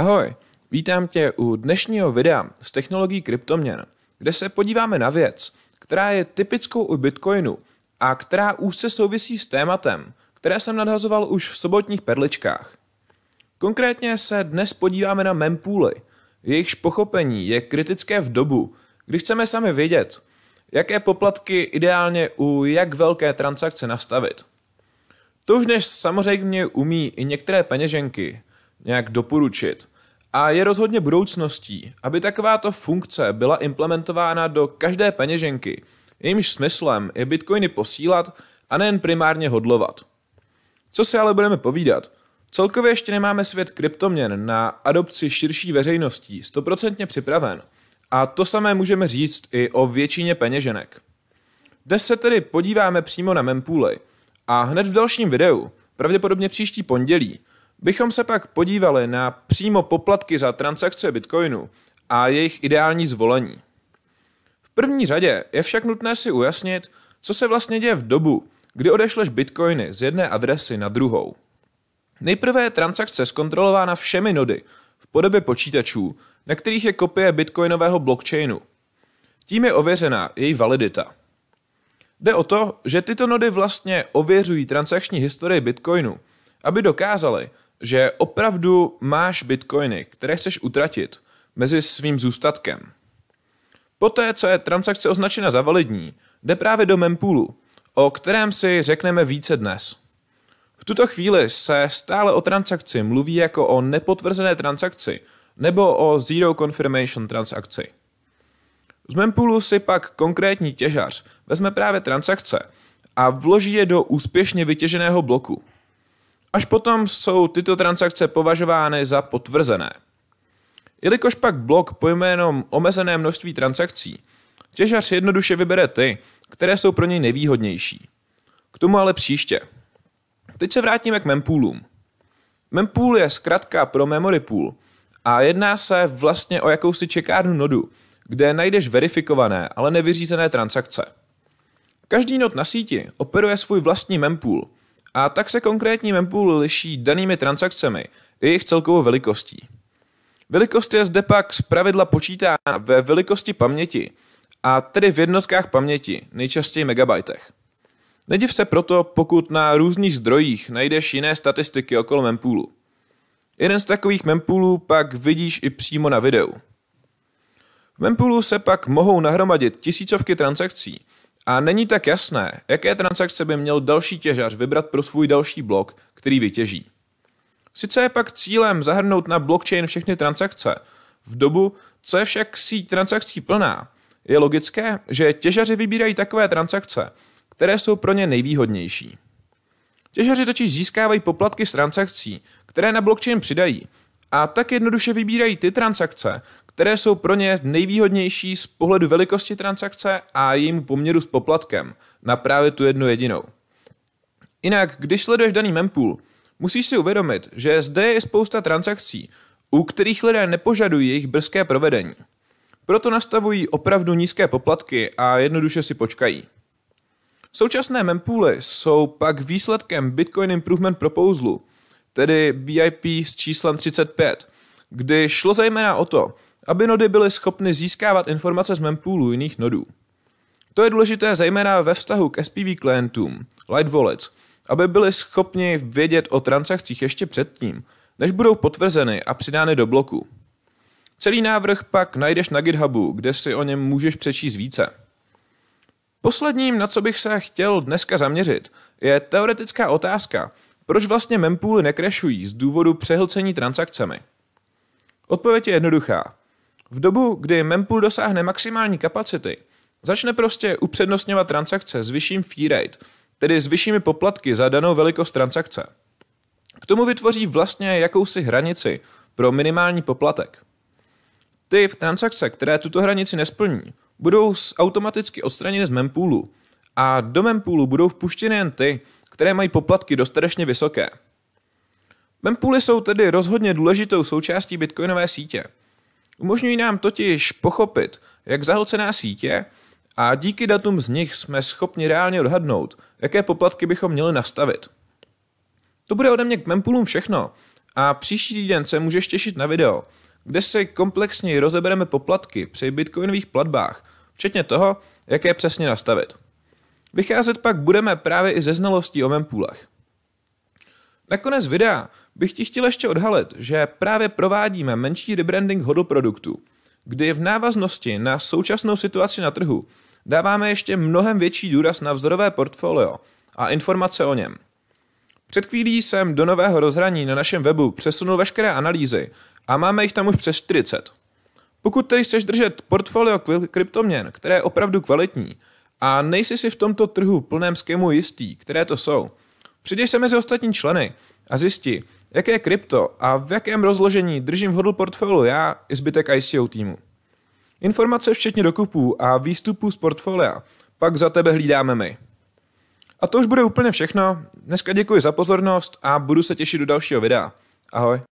Ahoj, vítám tě u dnešního videa z technologií kryptoměn, kde se podíváme na věc, která je typickou u Bitcoinu a která úzce souvisí s tématem, které jsem nadhazoval už v sobotních perličkách. Konkrétně se dnes podíváme na mempooly. Jejichž pochopení je kritické v dobu, kdy chceme sami vědět, jaké poplatky ideálně u jak velké transakce nastavit. To už než samozřejmě umí i některé peněženky nějak doporučit, a je rozhodně budoucností, aby takováto funkce byla implementována do každé peněženky, jejímž smyslem je bitcoiny posílat a nejen primárně hodlovat. Co si ale budeme povídat? Celkově ještě nemáme svět kryptoměn na adopci širší veřejností stoprocentně připraven. A to samé můžeme říct i o většině peněženek. Dnes se tedy podíváme přímo na mempooly a hned v dalším videu, pravděpodobně příští pondělí, bychom se pak podívali na přímo poplatky za transakce Bitcoinu a jejich ideální zvolení. V první řadě je však nutné si ujasnit, co se vlastně děje v dobu, kdy odešleš bitcoiny z jedné adresy na druhou. Nejprve je transakce zkontrolována všemi nody v podobě počítačů, na kterých je kopie bitcoinového blockchainu. Tím je ověřena její validita. Jde o to, že tyto nody vlastně ověřují transakční historii bitcoinu, aby dokázali, že opravdu máš bitcoiny, které chceš utratit mezi svým zůstatkem. Poté, co je transakce označena za validní, jde právě do mempoolu, o kterém si řekneme více dnes. V tuto chvíli se stále o transakci mluví jako o nepotvrzené transakci nebo o zero confirmation transakci. Z mempoolu si pak konkrétní těžař vezme právě transakce a vloží je do úspěšně vytěženého bloku – Až potom jsou tyto transakce považovány za potvrzené. Jelikož pak blok pojme jenom omezené množství transakcí, těžař jednoduše vybere ty, které jsou pro něj nejvýhodnější. K tomu ale příště. Teď se vrátíme k mempoolům. Mempool je zkrátka pro memory pool a jedná se vlastně o jakousi čekárnu nodu, kde najdeš verifikované, ale nevyřízené transakce. Každý nod na síti operuje svůj vlastní mempool – a tak se konkrétní mempool liší danými transakcemi i jejich celkovou velikostí. Velikost je zde pak pravidla počítána ve velikosti paměti, a tedy v jednotkách paměti, nejčastěji megabajtech. Nediv se proto, pokud na různých zdrojích najdeš jiné statistiky okolo mempoolu. Jeden z takových mempoolů pak vidíš i přímo na videu. V mempoolu se pak mohou nahromadit tisícovky transakcí, a není tak jasné, jaké transakce by měl další těžař vybrat pro svůj další blok, který vytěží. Sice je pak cílem zahrnout na blockchain všechny transakce, v dobu, co je však síť transakcí plná, je logické, že těžaři vybírají takové transakce, které jsou pro ně nejvýhodnější. Těžaři totiž získávají poplatky z transakcí, které na blockchain přidají, a tak jednoduše vybírají ty transakce, které jsou pro ně nejvýhodnější z pohledu velikosti transakce a jejím poměru s poplatkem na právě tu jednu jedinou. Jinak, když sleduješ daný mempool, musíš si uvědomit, že zde je spousta transakcí, u kterých lidé nepožadují jejich brzké provedení. Proto nastavují opravdu nízké poplatky a jednoduše si počkají. Současné mempooly jsou pak výsledkem Bitcoin Improvement Proposalu, tedy BIP s číslem 35, kdy šlo zejména o to, aby nody byly schopny získávat informace z mempoolu jiných nodů. To je důležité zejména ve vztahu k SPV klientům, Light Wallets, aby byli schopni vědět o transakcích ještě předtím, než budou potvrzeny a přidány do bloku. Celý návrh pak najdeš na GitHubu, kde si o něm můžeš přečíst více. Posledním, na co bych se chtěl dneska zaměřit, je teoretická otázka, proč vlastně mempooly nekrešují z důvodu přehlcení transakcemi. Odpověď je jednoduchá. V dobu, kdy mempool dosáhne maximální kapacity, začne prostě upřednostňovat transakce s vyšším fee rate, tedy s vyššími poplatky za danou velikost transakce. K tomu vytvoří vlastně jakousi hranici pro minimální poplatek. Ty transakce, které tuto hranici nesplní, budou automaticky odstraněny z mempoolu a do mempoolu budou vpuštěny jen ty, které mají poplatky dostatečně vysoké. Mempooly jsou tedy rozhodně důležitou součástí bitcoinové sítě – Umožňují nám totiž pochopit, jak zahlcená sítě a díky datům z nich jsme schopni reálně odhadnout, jaké poplatky bychom měli nastavit. To bude ode mě k mempoolům všechno a příští týden se můžeš těšit na video, kde se komplexně rozebereme poplatky při bitcoinových platbách, včetně toho, jak je přesně nastavit. Vycházet pak budeme právě i ze znalostí o mempoolech. Nakonec videa bych ti chtěl ještě odhalit, že právě provádíme menší rebranding hodl produktů, kdy v návaznosti na současnou situaci na trhu dáváme ještě mnohem větší důraz na vzorové portfolio a informace o něm. Před chvílí jsem do nového rozhraní na našem webu přesunul veškeré analýzy a máme jich tam už přes 40. Pokud tedy chceš držet portfolio kryptoměn, které je opravdu kvalitní a nejsi si v tomto trhu plném skému jistý, které to jsou, Přidej se mezi ostatní členy a zjisti, jaké krypto a v jakém rozložení držím v hodl portfoliu já i zbytek ICO týmu. Informace včetně dokupů a výstupů z portfolia pak za tebe hlídáme my. A to už bude úplně všechno. Dneska děkuji za pozornost a budu se těšit do dalšího videa. Ahoj.